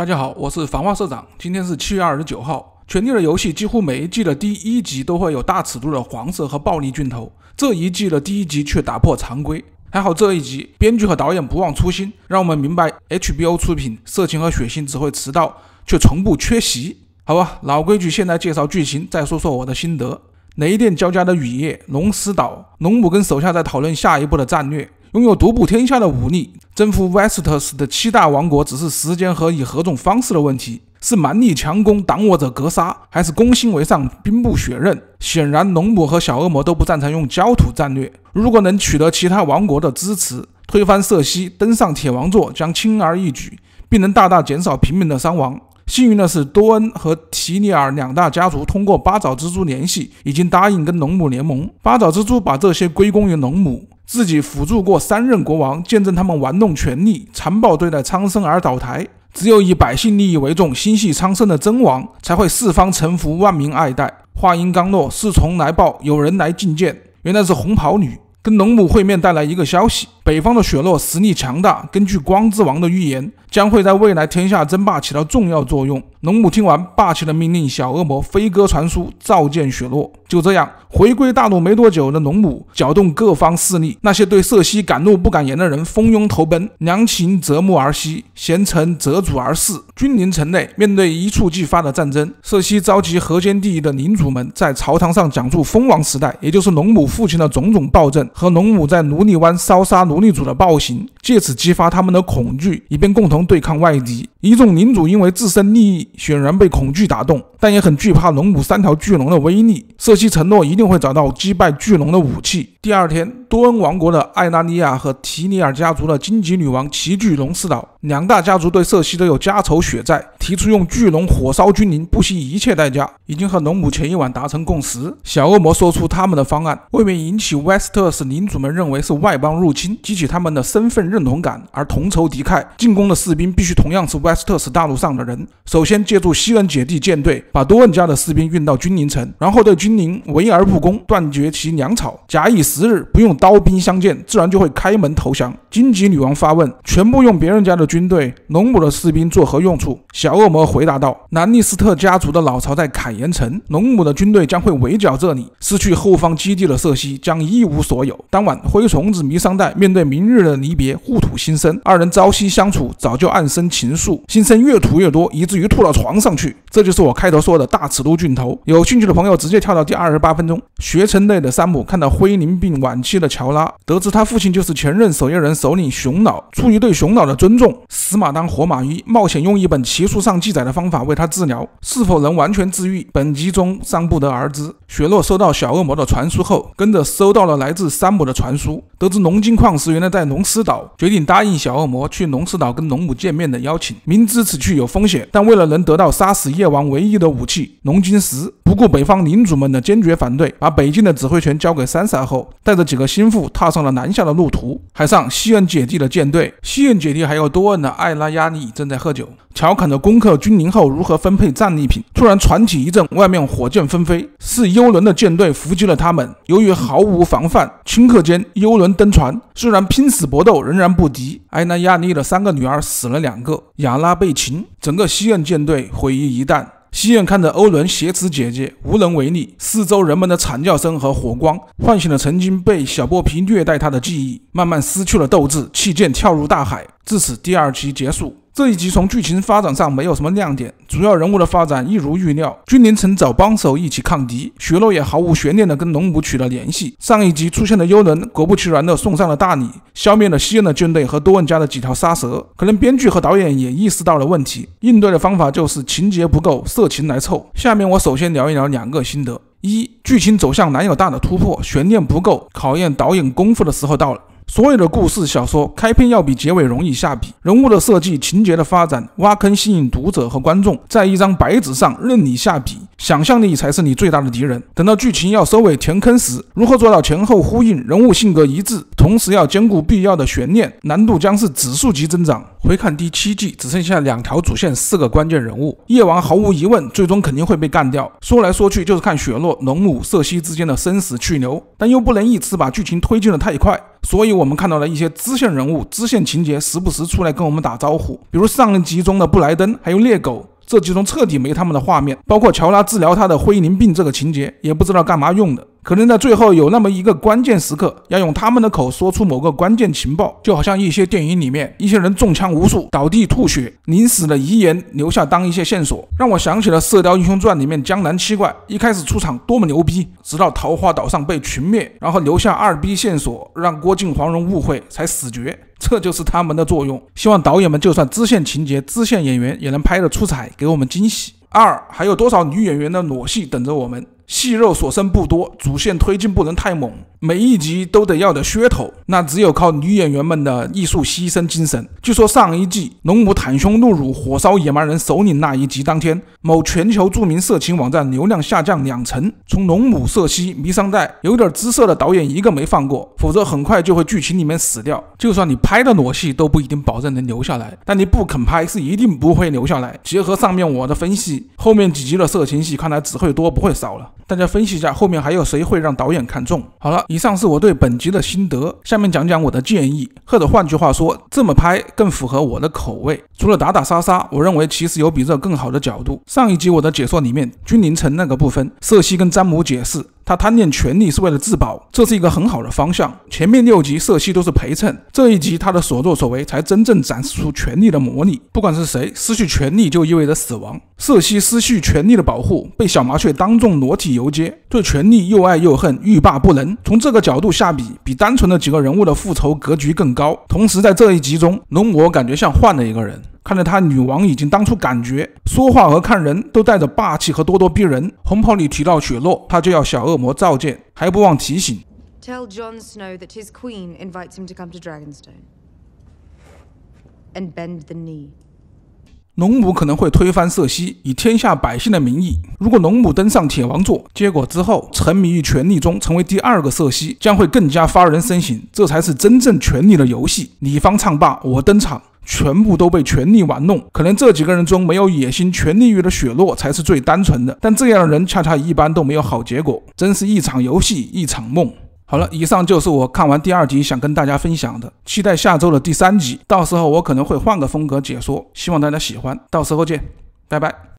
大家好，我是繁花社长。今天是七月二十九号。权力的游戏几乎每一季的第一集都会有大尺度的黄色和暴力镜头，这一季的第一集却打破常规。还好这一集编剧和导演不忘初心，让我们明白 HBO 出品，色情和血腥只会迟到，却从不缺席。好吧，老规矩，现在介绍剧情，再说说我的心得。雷电交加的雨夜，龙石岛，龙母跟手下在讨论下一步的战略。拥有独步天下的武力，征服 Westeros 的七大王国只是时间和以何种方式的问题：是蛮力强攻，挡我者格杀，还是攻心为上，兵不血刃？显然，龙母和小恶魔都不擅长用焦土战略。如果能取得其他王国的支持，推翻瑟西，登上铁王座将轻而易举，并能大大减少平民的伤亡。幸运的是，多恩和提尼尔两大家族通过八爪蜘蛛联系，已经答应跟龙母联盟。八爪蜘蛛把这些归功于龙母。自己辅助过三任国王，见证他们玩弄权力、残暴对待苍生而倒台。只有以百姓利益为重、心系苍生的真王，才会四方臣服、万民爱戴。话音刚落，侍从来报，有人来觐见。原来是红袍女跟龙母会面，带来一个消息：北方的雪落实力强大，根据光之王的预言，将会在未来天下争霸起到重要作用。龙母听完，霸气的命令小恶魔飞鸽传书，召见雪落。就这样，回归大陆没多久的龙母搅动各方势力，那些对瑟西敢怒不敢言的人蜂拥投奔。良禽择木而栖，贤臣择主而事。君临城内，面对一触即发的战争，瑟西召集河间地域的领主们，在朝堂上讲述封王时代，也就是龙母父亲的种种暴政和龙母在奴隶湾烧杀奴隶主的暴行。借此激发他们的恐惧，以便共同对抗外敌。一众领主因为自身利益，显然被恐惧打动，但也很惧怕龙母三条巨龙的威力。瑟西承诺一定会找到击败巨龙的武器。第二天，多恩王国的艾拉尼亚和提尼尔家族的荆棘女王齐聚龙四岛。两大家族对瑟西都有家仇血债，提出用巨龙火烧君临，不惜一切代价。已经和龙母前一晚达成共识。小恶魔说出他们的方案，未免引起 Westeros 领主们认为是外邦入侵，激起他们的身份认同感而同仇敌忾。进攻的士兵必须同样是 Westeros 大陆上的人。首先借助西恩姐弟舰队，把多恩家的士兵运到君临城，然后对君临围而不攻，断绝其粮草。甲乙。十日不用刀兵相见，自然就会开门投降。荆棘女王发问：全部用别人家的军队，龙母的士兵作何用处？小恶魔回答道：兰尼斯特家族的老巢在凯岩城，龙母的军队将会围剿这里。失去后方基地的瑟曦将一无所有。当晚，灰虫子迷桑黛面对明日的离别，互吐心声。二人朝夕相处，早就暗生情愫。心声越吐越多，以至于吐到床上去。这就是我开头说的大尺度镜头。有兴趣的朋友直接跳到第二十八分钟。学城内的山姆看到灰灵。病晚期的乔拉得知他父亲就是前任守夜人首领熊脑，出于对熊脑的尊重，死马当活马医，冒险用一本奇书上记载的方法为他治疗，是否能完全治愈，本集中尚不得而知。雪诺收到小恶魔的传书后，跟着收到了来自山姆的传书，得知龙晶矿石原来在龙狮岛，决定答应小恶魔去龙狮岛跟龙母见面的邀请。明知此去有风险，但为了能得到杀死夜王唯一的武器龙晶石。不顾北方领主们的坚决反对，把北境的指挥权交给三傻后，带着几个心腹踏上了南下的路途。海上，西恩姐弟的舰队，西恩姐弟还有多恩的艾拉亚尼正在喝酒，调侃着攻克君临后如何分配战利品。突然，船体一震，外面火箭纷飞，是幽伦的舰队伏击了他们。由于毫无防范，顷刻间幽伦登船，虽然拼死搏斗，仍然不敌。艾拉亚尼的三个女儿死了两个，亚拉被擒，整个西恩舰队毁于一旦。西晏看着欧伦挟持姐姐，无能为力。四周人们的惨叫声和火光唤醒了曾经被小波皮虐待他的记忆，慢慢失去了斗志，弃剑跳入大海。至此，第二期结束。这一集从剧情发展上没有什么亮点，主要人物的发展一如预料。君临城找帮手一起抗敌，雪落也毫无悬念的跟龙母取得了联系。上一集出现的幽人，果不其然地送上了大礼，消灭了西恩的军队和多恩家的几条沙蛇。可能编剧和导演也意识到了问题，应对的方法就是情节不够，色情来凑。下面我首先聊一聊两个心得：一、剧情走向难有大的突破，悬念不够，考验导演功夫的时候到了。所有的故事小说，开篇要比结尾容易下笔。人物的设计、情节的发展、挖坑吸引读者和观众，在一张白纸上任你下笔。想象力才是你最大的敌人。等到剧情要收尾填坑时，如何做到前后呼应、人物性格一致，同时要兼顾必要的悬念，难度将是指数级增长。回看第七季，只剩下两条主线、四个关键人物，夜王毫无疑问最终肯定会被干掉。说来说去就是看雪诺、龙母、瑟曦之间的生死去留，但又不能一次把剧情推进的太快。所以我们看到了一些支线人物、支线情节，时不时出来跟我们打招呼，比如上一集中的布莱登，还有猎狗。这其中彻底没他们的画面，包括乔拉治疗他的灰鳞病这个情节，也不知道干嘛用的。可能在最后有那么一个关键时刻，要用他们的口说出某个关键情报，就好像一些电影里面一些人中枪无数，倒地吐血，临死的遗言留下当一些线索，让我想起了《射雕英雄传》里面江南七怪一开始出场多么牛逼，直到桃花岛上被群灭，然后留下二逼线索，让郭靖黄蓉误会才死绝，这就是他们的作用。希望导演们就算支线情节、支线演员也能拍的出彩，给我们惊喜。二，还有多少女演员的裸戏等着我们？戏肉所剩不多，主线推进不能太猛，每一集都得要的噱头，那只有靠女演员们的艺术牺牲精神。据说上一季龙母袒胸露乳火烧野蛮人首领那一集当天，某全球著名色情网站流量下降两成。从龙母色系迷上带有点姿色的导演一个没放过，否则很快就会剧情里面死掉。就算你拍的裸戏都不一定保证能留下来，但你不肯拍是一定不会留下来。结合上面我的分析，后面几集的色情戏看来只会多不会少了。大家分析一下，后面还有谁会让导演看中？好了，以上是我对本集的心得，下面讲讲我的建议，或者换句话说，这么拍更符合我的口味。除了打打杀杀，我认为其实有比这更好的角度。上一集我的解说里面，君临城那个部分，瑟西跟詹姆解释他贪恋权力是为了自保，这是一个很好的方向。前面六集瑟西都是陪衬，这一集他的所作所为才真正展示出权力的魔力。不管是谁，失去权力就意味着死亡。瑟西失去权力的保护，被小麻雀当众裸体游街，对权力又爱又恨，欲罢不能。从这个角度下笔，比单纯的几个人物的复仇格局更高。同时在这一集中，龙魔感觉像换了一个人。看着他女王已经当初感觉说话和看人都带着霸气和咄咄逼人，红袍里提到雪落，他就要小恶魔召见，还不忘提醒。tell John Snow that his queen invites him to come to Dragonstone。and bend the knee。龙母可能会推翻瑟西，以天下百姓的名义。如果龙母登上铁王座，结果之后沉迷于权力中成为第二个瑟西，将会更加发人深省，这才是真正权力的游戏。你方唱罢我登场。全部都被权力玩弄，可能这几个人中没有野心、权力欲的雪落才是最单纯的，但这样的人恰恰一般都没有好结果，真是一场游戏，一场梦。好了，以上就是我看完第二集想跟大家分享的，期待下周的第三集，到时候我可能会换个风格解说，希望大家喜欢，到时候见，拜拜。